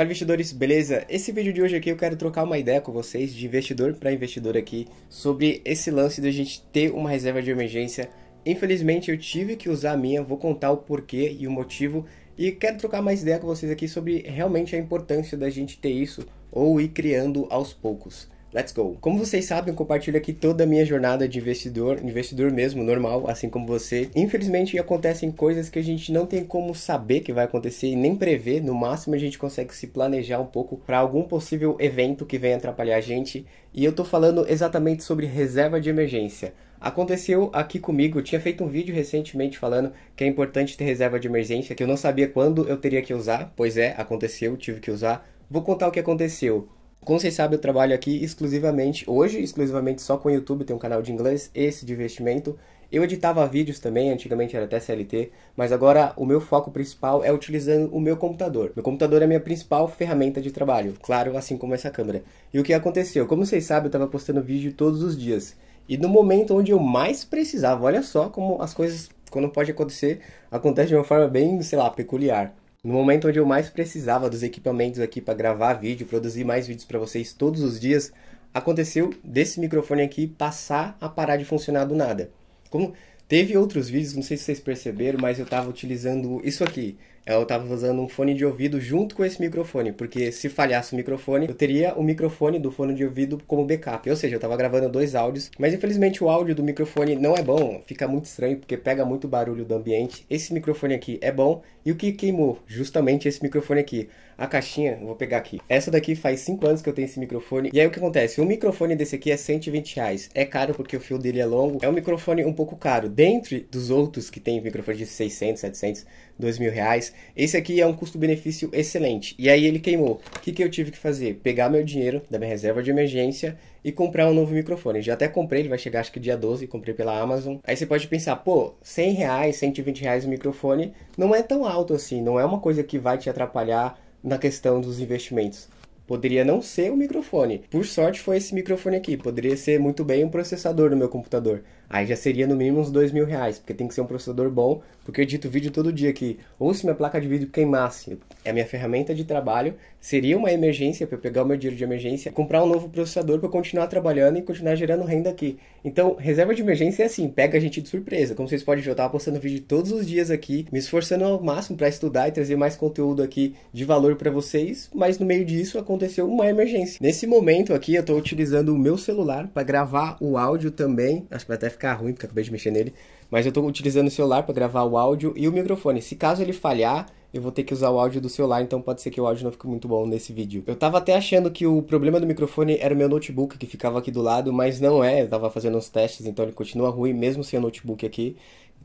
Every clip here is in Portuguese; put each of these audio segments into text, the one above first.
Fala investidores, beleza? Esse vídeo de hoje aqui eu quero trocar uma ideia com vocês de investidor para investidor aqui sobre esse lance da gente ter uma reserva de emergência. Infelizmente eu tive que usar a minha, vou contar o porquê e o motivo e quero trocar mais ideia com vocês aqui sobre realmente a importância da gente ter isso ou ir criando aos poucos. Let's go! Como vocês sabem, eu compartilho aqui toda a minha jornada de investidor, investidor mesmo, normal, assim como você. Infelizmente, acontecem coisas que a gente não tem como saber que vai acontecer e nem prever. No máximo, a gente consegue se planejar um pouco para algum possível evento que venha atrapalhar a gente. E eu tô falando exatamente sobre reserva de emergência. Aconteceu aqui comigo, eu tinha feito um vídeo recentemente falando que é importante ter reserva de emergência, que eu não sabia quando eu teria que usar. Pois é, aconteceu, tive que usar. Vou contar o que aconteceu. Como vocês sabem, eu trabalho aqui exclusivamente, hoje, exclusivamente só com o YouTube, tem um canal de inglês, esse de investimento. Eu editava vídeos também, antigamente era até CLT, mas agora o meu foco principal é utilizando o meu computador. Meu computador é a minha principal ferramenta de trabalho, claro, assim como essa câmera. E o que aconteceu? Como vocês sabem, eu estava postando vídeo todos os dias. E no momento onde eu mais precisava, olha só como as coisas, quando pode acontecer, acontece de uma forma bem, sei lá, peculiar. No momento onde eu mais precisava dos equipamentos aqui para gravar vídeo, produzir mais vídeos para vocês todos os dias, aconteceu desse microfone aqui passar a parar de funcionar do nada. Como Teve outros vídeos, não sei se vocês perceberam, mas eu estava utilizando isso aqui. Eu estava usando um fone de ouvido junto com esse microfone, porque se falhasse o microfone, eu teria o microfone do fone de ouvido como backup. Ou seja, eu estava gravando dois áudios, mas infelizmente o áudio do microfone não é bom, fica muito estranho porque pega muito barulho do ambiente. Esse microfone aqui é bom, e o que queimou? Justamente esse microfone aqui. A caixinha, vou pegar aqui. Essa daqui faz 5 anos que eu tenho esse microfone. E aí o que acontece? O microfone desse aqui é 120 reais. É caro porque o fio dele é longo. É um microfone um pouco caro. Dentre dos outros que tem microfone de 600, 700, 2 mil reais. Esse aqui é um custo-benefício excelente. E aí ele queimou. O que, que eu tive que fazer? Pegar meu dinheiro da minha reserva de emergência e comprar um novo microfone. Já até comprei, ele vai chegar acho que dia 12, comprei pela Amazon. Aí você pode pensar, pô, 100 reais, 120 reais o microfone não é tão alto assim, não é uma coisa que vai te atrapalhar na questão dos investimentos. Poderia não ser o um microfone. Por sorte foi esse microfone aqui. Poderia ser muito bem um processador no meu computador. Aí já seria no mínimo uns dois mil reais, porque tem que ser um processador bom, porque eu edito vídeo todo dia aqui. Ou se minha placa de vídeo queimasse, é a minha ferramenta de trabalho, seria uma emergência para eu pegar o meu dinheiro de emergência, comprar um novo processador para eu continuar trabalhando e continuar gerando renda aqui. Então, reserva de emergência é assim, pega a gente de surpresa. Como vocês podem ver, eu tava postando vídeo todos os dias aqui, me esforçando ao máximo para estudar e trazer mais conteúdo aqui de valor para vocês, mas no meio disso acontece aconteceu uma emergência. Nesse momento aqui, eu estou utilizando o meu celular para gravar o áudio também. Acho que vai até ficar ruim, porque eu acabei de mexer nele. Mas eu estou utilizando o celular para gravar o áudio e o microfone. Se caso ele falhar, eu vou ter que usar o áudio do celular, então pode ser que o áudio não fique muito bom nesse vídeo. Eu tava até achando que o problema do microfone era o meu notebook que ficava aqui do lado, mas não é, eu tava fazendo uns testes, então ele continua ruim mesmo sem o notebook aqui.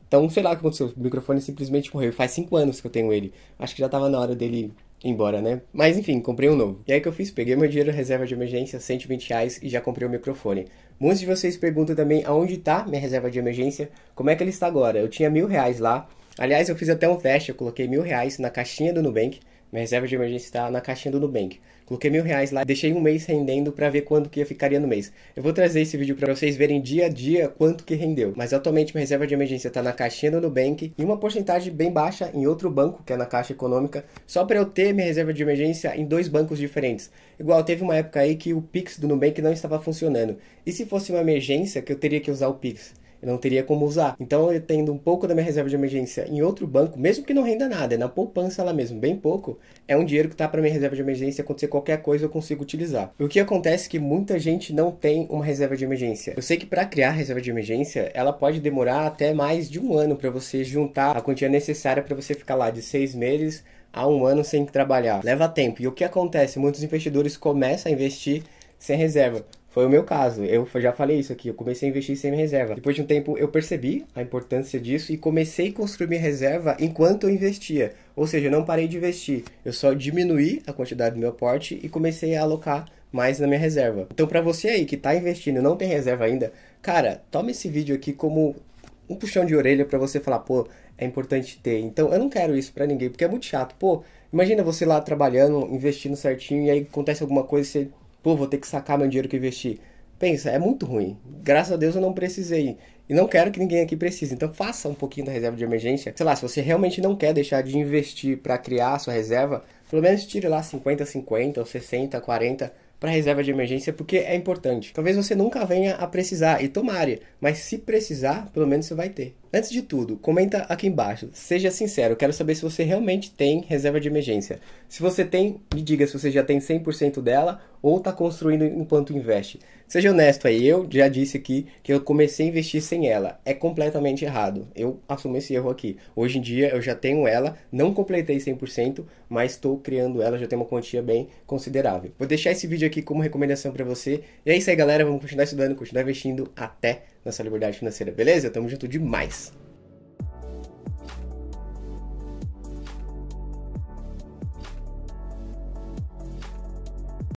Então, sei lá o que aconteceu, o microfone simplesmente morreu. Faz cinco anos que eu tenho ele. Acho que já tava na hora dele embora, né? Mas enfim, comprei um novo. E aí que eu fiz? Peguei meu dinheiro reserva de emergência, 120 reais, e já comprei o microfone. Muitos de vocês perguntam também aonde está minha reserva de emergência, como é que ele está agora. Eu tinha mil reais lá. Aliás, eu fiz até um teste, eu coloquei mil reais na caixinha do Nubank minha reserva de emergência está na caixinha do Nubank. Coloquei mil reais lá, deixei um mês rendendo para ver quanto que eu ficaria no mês. Eu vou trazer esse vídeo para vocês verem dia a dia quanto que rendeu. Mas atualmente minha reserva de emergência está na caixinha do Nubank e uma porcentagem bem baixa em outro banco, que é na Caixa Econômica, só para eu ter minha reserva de emergência em dois bancos diferentes. Igual, teve uma época aí que o Pix do Nubank não estava funcionando. E se fosse uma emergência que eu teria que usar o Pix? Eu não teria como usar. Então, eu tendo um pouco da minha reserva de emergência em outro banco, mesmo que não renda nada, é na poupança lá mesmo, bem pouco, é um dinheiro que está para minha reserva de emergência. Acontecer qualquer coisa, eu consigo utilizar. O que acontece é que muita gente não tem uma reserva de emergência. Eu sei que para criar reserva de emergência, ela pode demorar até mais de um ano para você juntar a quantia necessária para você ficar lá de seis meses a um ano sem trabalhar. Leva tempo. E o que acontece? Muitos investidores começam a investir sem reserva foi o meu caso. Eu já falei isso aqui. Eu comecei a investir sem reserva. Depois de um tempo, eu percebi a importância disso e comecei a construir minha reserva enquanto eu investia. Ou seja, eu não parei de investir. Eu só diminuí a quantidade do meu aporte e comecei a alocar mais na minha reserva. Então, para você aí que está investindo e não tem reserva ainda, cara, toma esse vídeo aqui como um puxão de orelha para você falar, pô, é importante ter. Então, eu não quero isso para ninguém, porque é muito chato. Pô, imagina você lá trabalhando, investindo certinho e aí acontece alguma coisa e você pô, vou ter que sacar meu dinheiro que investi. Pensa, é muito ruim. Graças a Deus eu não precisei. E não quero que ninguém aqui precise. Então faça um pouquinho da reserva de emergência. Sei lá, se você realmente não quer deixar de investir para criar a sua reserva, pelo menos tire lá 50, 50 ou 60, 40 para reserva de emergência, porque é importante. Talvez você nunca venha a precisar e tomare, mas se precisar, pelo menos você vai ter. Antes de tudo, comenta aqui embaixo. Seja sincero, quero saber se você realmente tem reserva de emergência. Se você tem, me diga se você já tem 100% dela ou está construindo enquanto investe. Seja honesto aí, eu já disse aqui que eu comecei a investir sem ela. É completamente errado. Eu assumo esse erro aqui. Hoje em dia eu já tenho ela, não completei 100%, mas estou criando ela, já tenho uma quantia bem considerável. Vou deixar esse vídeo aqui como recomendação para você. E é isso aí, galera. Vamos continuar estudando, continuar investindo. Até nessa liberdade financeira, beleza? Tamo junto demais!